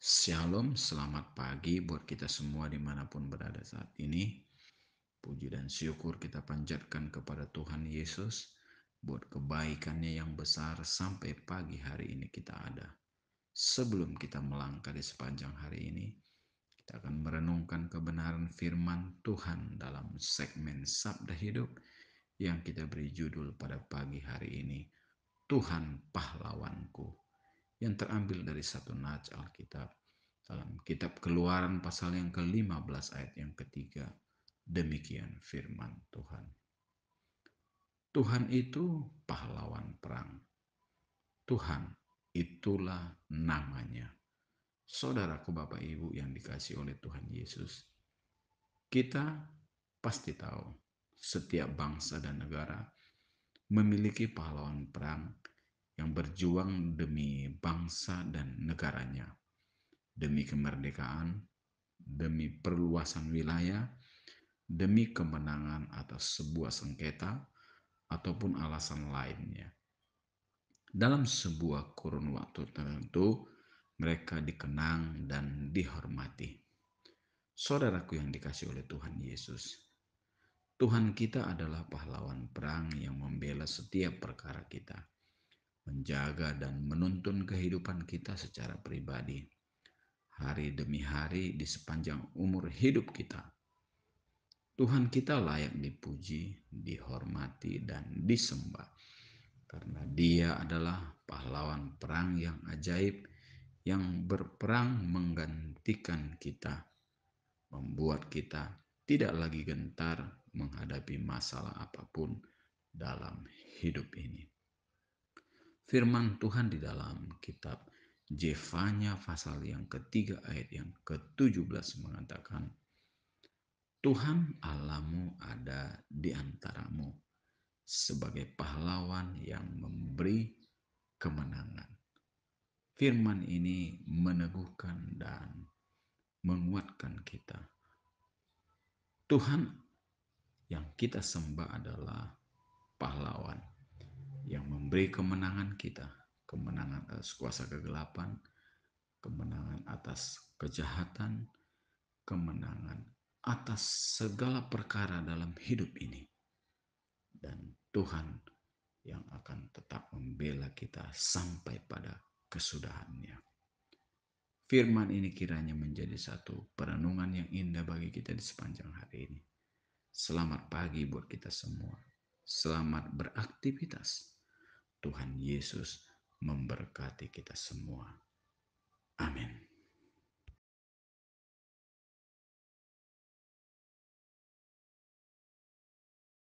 Shalom, selamat pagi buat kita semua dimanapun berada saat ini. Puji dan syukur kita panjatkan kepada Tuhan Yesus buat kebaikannya yang besar sampai pagi hari ini kita ada. Sebelum kita melangkah di sepanjang hari ini, kita akan merenungkan kebenaran firman Tuhan dalam segmen Sabda Hidup yang kita beri judul pada pagi hari ini, Tuhan Pahlawanku yang terambil dari satu naj Alkitab dalam kitab Keluaran pasal yang ke-15 ayat yang ketiga. Demikian firman Tuhan. Tuhan itu pahlawan perang. Tuhan itulah namanya. Saudaraku Bapak Ibu yang dikasih oleh Tuhan Yesus. Kita pasti tahu setiap bangsa dan negara memiliki pahlawan perang yang berjuang demi bangsa dan negaranya, demi kemerdekaan, demi perluasan wilayah, demi kemenangan atas sebuah sengketa, ataupun alasan lainnya. Dalam sebuah kurun waktu tertentu, mereka dikenang dan dihormati. Saudaraku yang dikasih oleh Tuhan Yesus, Tuhan kita adalah pahlawan perang yang membela setiap perkara kita menjaga dan menuntun kehidupan kita secara pribadi hari demi hari di sepanjang umur hidup kita. Tuhan kita layak dipuji, dihormati, dan disembah. Karena dia adalah pahlawan perang yang ajaib yang berperang menggantikan kita. Membuat kita tidak lagi gentar menghadapi masalah apapun dalam hidup ini firman Tuhan di dalam kitab Jefanya pasal yang ketiga ayat yang ke-17 mengatakan Tuhan Allahmu ada di antaramu sebagai pahlawan yang memberi kemenangan. Firman ini meneguhkan dan menguatkan kita. Tuhan yang kita sembah adalah pahlawan yang memberi kemenangan kita, kemenangan atas kuasa kegelapan, kemenangan atas kejahatan, kemenangan atas segala perkara dalam hidup ini. Dan Tuhan yang akan tetap membela kita sampai pada kesudahannya. Firman ini kiranya menjadi satu perenungan yang indah bagi kita di sepanjang hari ini. Selamat pagi buat kita semua. Selamat beraktivitas. Tuhan Yesus memberkati kita semua. Amin.